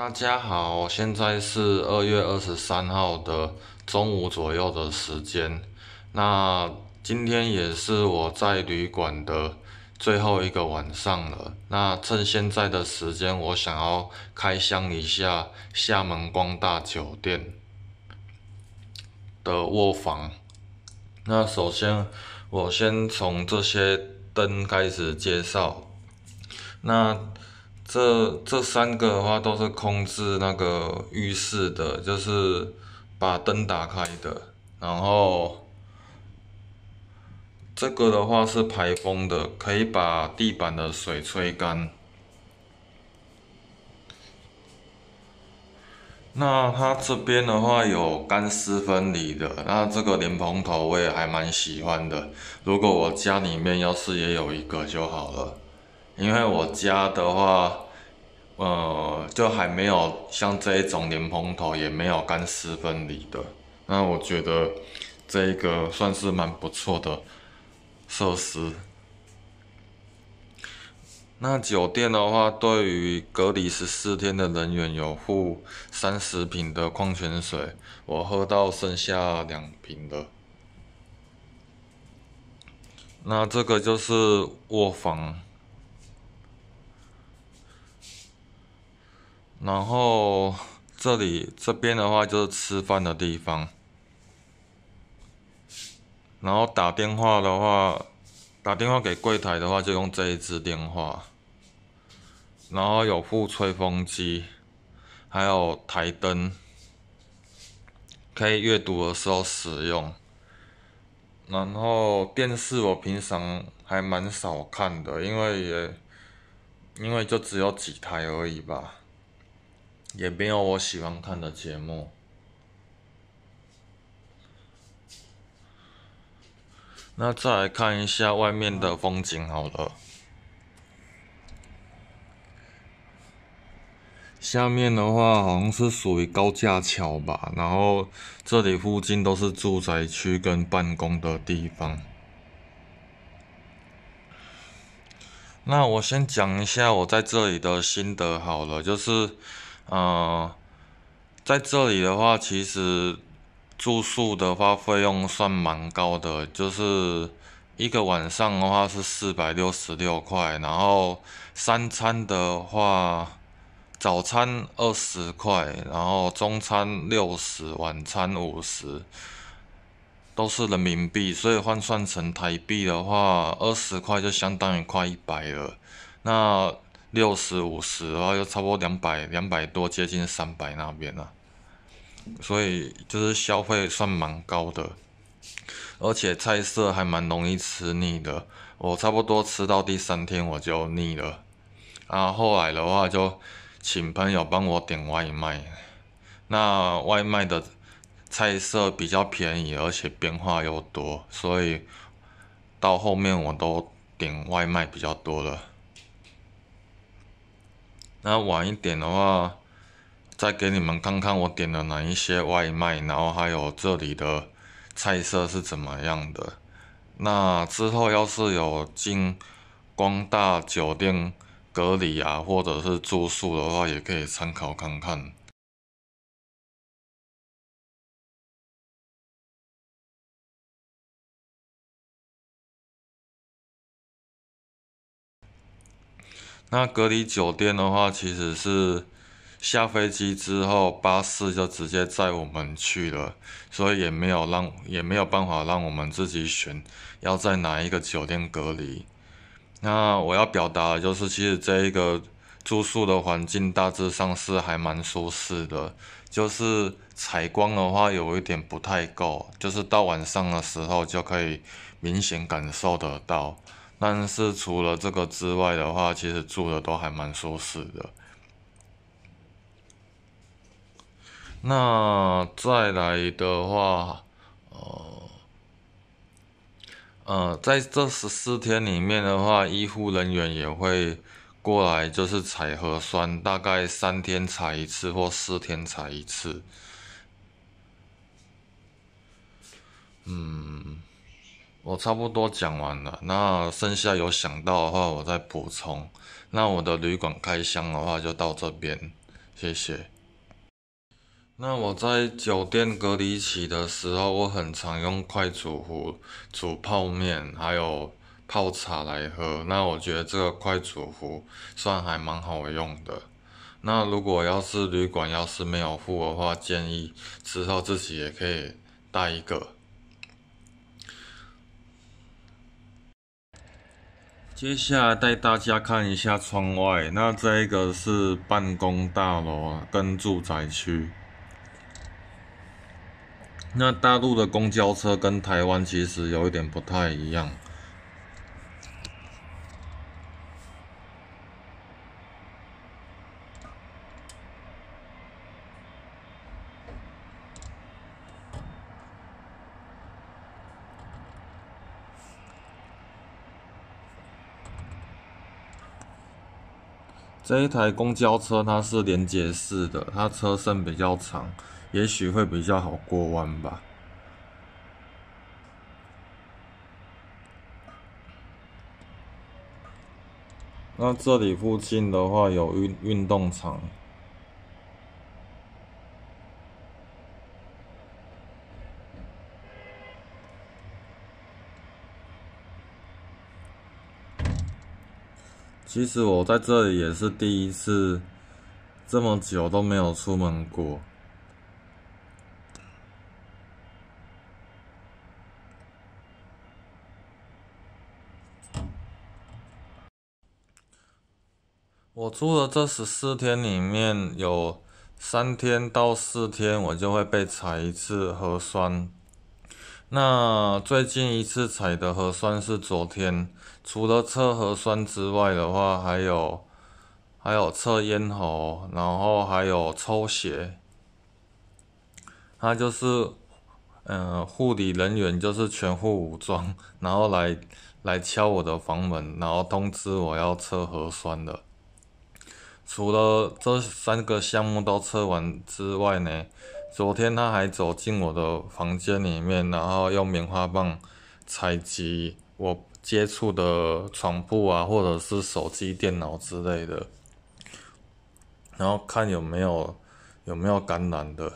大家好，现在是二月二十三号的中午左右的时间。那今天也是我在旅馆的最后一个晚上了。那趁现在的时间，我想要开箱一下厦门光大酒店的卧房。那首先，我先从这些灯开始介绍。那这这三个的话都是控制那个浴室的，就是把灯打开的。然后这个的话是排风的，可以把地板的水吹干。那它这边的话有干湿分离的，那这个莲蓬头我也还蛮喜欢的。如果我家里面要是也有一个就好了。因为我家的话，呃，就还没有像这一种连蓬头，也没有干湿分离的。那我觉得这一个算是蛮不错的设施。那酒店的话，对于隔离十四天的人员有付三十瓶的矿泉水，我喝到剩下两瓶了。那这个就是卧房。然后这里这边的话就是吃饭的地方。然后打电话的话，打电话给柜台的话就用这一支电话。然后有副吹风机，还有台灯，可以阅读的时候使用。然后电视我平常还蛮少看的，因为也因为就只有几台而已吧。也没有我喜欢看的节目。那再来看一下外面的风景好了。下面的话好像是属于高架桥吧，然后这里附近都是住宅区跟办公的地方。那我先讲一下我在这里的心得好了，就是。嗯，在这里的话，其实住宿的话费用算蛮高的，就是一个晚上的话是四百六十六块，然后三餐的话，早餐二十块，然后中餐六十，晚餐五十，都是人民币，所以换算成台币的话，二十块就相当于快一百了，那。六十五十的话，就差不多两百两百多，接近三百那边了。所以就是消费算蛮高的，而且菜色还蛮容易吃腻的。我差不多吃到第三天我就腻了，啊，后来的话就请朋友帮我点外卖。那外卖的菜色比较便宜，而且变化又多，所以到后面我都点外卖比较多了。那晚一点的话，再给你们看看我点了哪一些外卖，然后还有这里的菜色是怎么样的。那之后要是有进光大酒店隔离啊，或者是住宿的话，也可以参考看看。那隔离酒店的话，其实是下飞机之后，巴士就直接载我们去了，所以也没有让，也没有办法让我们自己选要在哪一个酒店隔离。那我要表达的就是，其实这一个住宿的环境大致上是还蛮舒适的，就是采光的话有一点不太够，就是到晚上的时候就可以明显感受得到。但是除了这个之外的话，其实住的都还蛮舒适的。那再来的话，呃，呃，在这十四天里面的话，医护人员也会过来，就是采核酸，大概三天采一次或四天采一次。嗯。我差不多讲完了，那剩下有想到的话我再补充。那我的旅馆开箱的话就到这边，谢谢。那我在酒店隔离期的时候，我很常用快煮壶煮泡面，还有泡茶来喝。那我觉得这个快煮壶算还蛮好用的。那如果要是旅馆要是没有付的话，建议之后自己也可以带一个。接下来带大家看一下窗外，那这个是办公大楼跟住宅区。那大陆的公交车跟台湾其实有一点不太一样。这一台公交车它是连接式的，它车身比较长，也许会比较好过弯吧。那这里附近的话有运运动场。其实我在这里也是第一次这么久都没有出门过。我住的这十四天里面有三天到四天，我就会被采一次核酸。那最近一次采的核酸是昨天，除了测核酸之外的话，还有，还有测咽喉，然后还有抽血，他就是，嗯，护理人员就是全副武装，然后来来敲我的房门，然后通知我要测核酸的。除了这三个项目都测完之外呢？昨天他还走进我的房间里面，然后用棉花棒采集我接触的床铺啊，或者是手机、电脑之类的，然后看有没有有没有感染的。